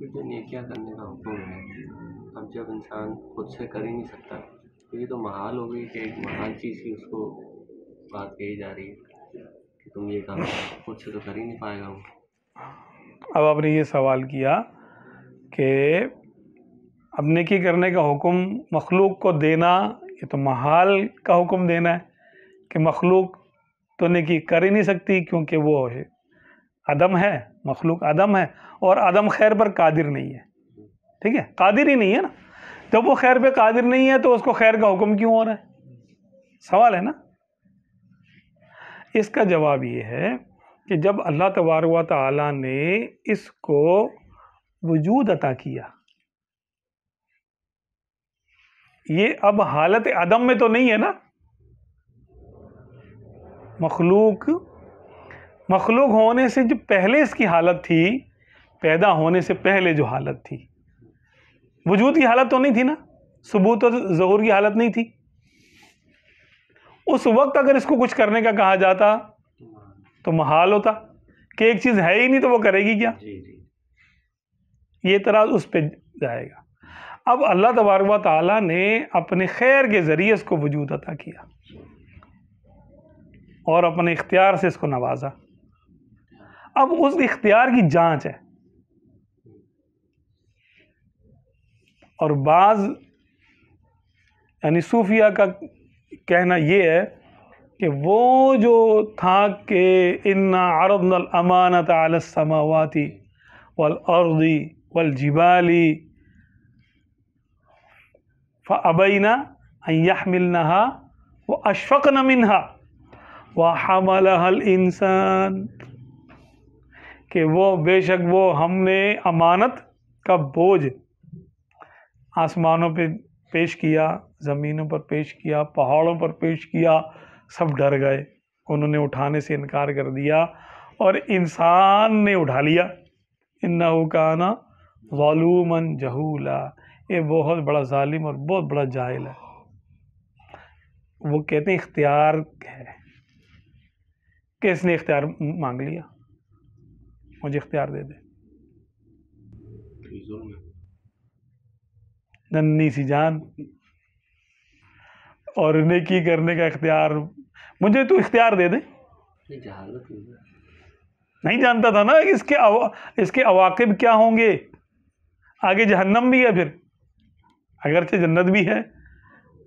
कि जो नेकियां करने का हुक्म है अब जब इंसान खुद से कर ही नहीं सकता तो ये तो महाल हो गई कि एक महाल चीज़ की उसको बात कही जा रही है कि तुम ये काम खुद से तो कर ही नहीं पाएगा वो अब आपने ये सवाल किया कि अब नेकी करने का हुक्म मखलूक को देना ये तो महाल का हुक्म देना है कि मखलूक तो नेकी कर ही नहीं सकती क्योंकि वो है अदम है मखलूक अदम है और अदम खैर पर कादिर नहीं है ठीक है कादिर ही नहीं है ना जब वो खैर पे कादिर नहीं है तो उसको खैर का हुक्म क्यों हो रहा है सवाल है ना इसका जवाब ये है कि जब अल्लाह तबारक ताली ने इसको वजूद अता किया ये अब हालत अदम में तो नहीं है ना मखलूक मखलूक होने से जो पहले इसकी हालत थी पैदा होने से पहले जो हालत थी वजूद की हालत तो नहीं थी ना सबूत और जहूर की हालत नहीं थी उस वक्त अगर इसको कुछ करने का कहा जाता तो महाल होता कि एक चीज़ है ही नहीं तो वो करेगी क्या जी जी। ये तरह उस पर जाएगा अब अल्लाह तबारक ताला ने अपने खैर के ज़रिए इसको वजूद अता किया और अपने इख्तियार से इसको नवाजा अब उस इख्तियार की जांच है और बाज यानी सूफिया का कहना यह है कि वो जो था कि इन्ना अरबनल अमानत आलसमावाती वल अर्दी वल जिबाली फ़बैना अयह मिलना व अशफ़क़ नमिनहा व हमल इंसान कि वो बेशक वो हमने अमानत का बोझ आसमानों पे पेश किया ज़मीनों पर पेश किया पहाड़ों पर पेश किया सब डर गए उन्होंने उठाने से इनकार कर दिया और इंसान ने उठा लिया इन्ना काना वालूमन जहूला ये बहुत बड़ा ालिम और बहुत बड़ा जाहिल है वो कहते हैं इख्तियार है कि इसने इख्तियार मांग लिया मुझे इख्तियार दे दे नन्नी सी जान और नेकी करने का इख्तियार मुझे तू इख्तियार दे दे नहीं जानता था ना कि इसके अवा, इसके अवाकब क्या होंगे आगे जहन्नम भी है फिर अगरचे जन्नत भी है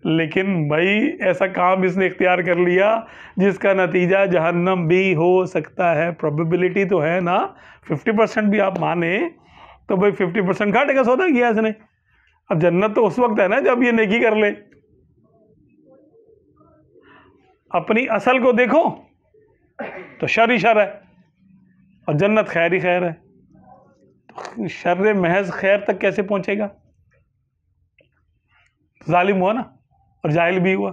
लेकिन भाई ऐसा काम इसने इख्तियार कर लिया जिसका नतीजा जहन्नम भी हो सकता है प्रोबेबिलिटी तो है ना फिफ्टी परसेंट भी आप माने तो भाई फिफ्टी परसेंट घाटे का सौदा किया इसने अब जन्नत तो उस वक्त है ना जब ये नेकी कर ले अपनी असल को देखो तो शर ही शर है और जन्नत खैर ही खैर है तो शर महज खैर तक कैसे पहुंचेगा जालिम हुआ ना और जाहिल भी हुआ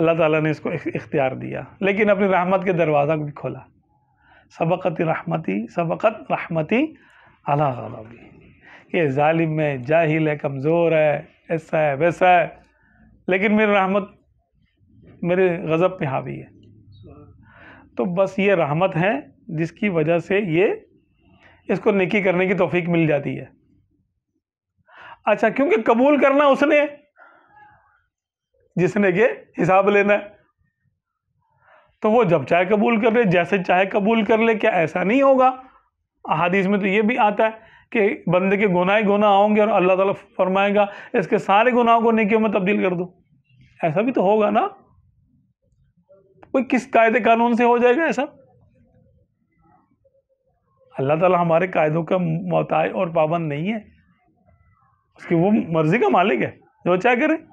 अल्लाह ताला ने इसको इख्तियार दिया लेकिन अपनी रहमत के दरवाज़ा को भी खोला सबक़त रहमती सबक़त रहमती अला गलबी ये ालिम है जाहिल है कमज़ोर है ऐसा है वैसा है लेकिन मेरी रहमत मेरे गज़ब पे हावी है तो बस ये रहमत है जिसकी वजह से ये इसको नेकी करने की तोफ़ी मिल जाती है अच्छा क्योंकि कबूल करना उसने जिसने के हिसाब लेना है तो वो जब चाहे कबूल कर ले जैसे चाहे कबूल कर ले क्या ऐसा नहीं होगा अहादीस में तो ये भी आता है कि बंदे के गुनाह ही गुनाह होंगे और अल्लाह ताला फरमाएगा इसके सारे गुनाहों को नेकियों में तब्दील कर दो ऐसा भी तो होगा ना कोई किस कायदे कानून से हो जाएगा ऐसा अल्लाह ताला हमारे कायदों का मोहताज और पाबंद नहीं है उसकी वो मर्जी का मालिक है जो चाहे करे